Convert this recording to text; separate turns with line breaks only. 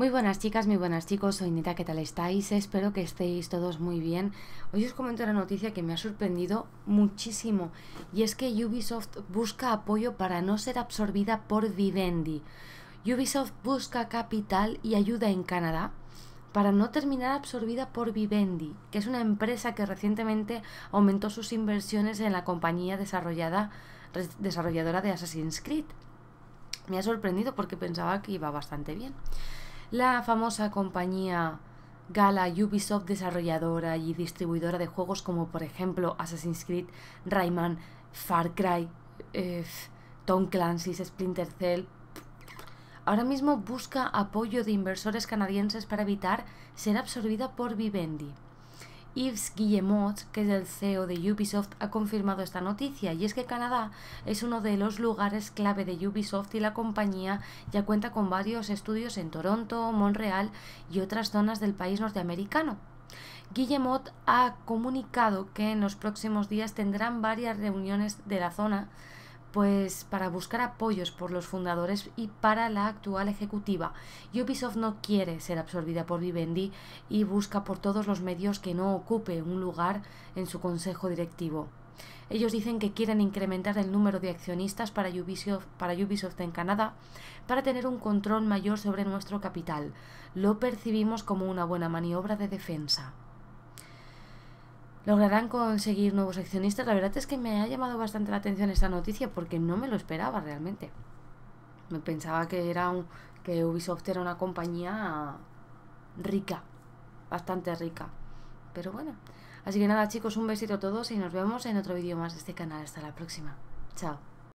Muy buenas chicas, muy buenas chicos, soy Nita, ¿qué tal estáis? Espero que estéis todos muy bien. Hoy os comento una noticia que me ha sorprendido muchísimo y es que Ubisoft busca apoyo para no ser absorbida por Vivendi. Ubisoft busca capital y ayuda en Canadá para no terminar absorbida por Vivendi, que es una empresa que recientemente aumentó sus inversiones en la compañía desarrollada, desarrolladora de Assassin's Creed. Me ha sorprendido porque pensaba que iba bastante bien. La famosa compañía Gala Ubisoft, desarrolladora y distribuidora de juegos como por ejemplo Assassin's Creed, Rayman, Far Cry, eh, Tom Clancy's, Splinter Cell, ahora mismo busca apoyo de inversores canadienses para evitar ser absorbida por Vivendi. Yves Guillemot, que es el CEO de Ubisoft, ha confirmado esta noticia y es que Canadá es uno de los lugares clave de Ubisoft y la compañía ya cuenta con varios estudios en Toronto, Montreal y otras zonas del país norteamericano. Guillemot ha comunicado que en los próximos días tendrán varias reuniones de la zona pues para buscar apoyos por los fundadores y para la actual ejecutiva. Ubisoft no quiere ser absorbida por Vivendi y busca por todos los medios que no ocupe un lugar en su consejo directivo. Ellos dicen que quieren incrementar el número de accionistas para para Ubisoft, en Canadá para tener un control mayor sobre nuestro capital. Lo percibimos como una buena maniobra de defensa lograrán conseguir nuevos accionistas. La verdad es que me ha llamado bastante la atención esta noticia porque no me lo esperaba realmente. Me pensaba que era un, que Ubisoft era una compañía rica, bastante rica. Pero bueno, así que nada chicos, un besito a todos y nos vemos en otro vídeo más de este canal. Hasta la próxima. Chao.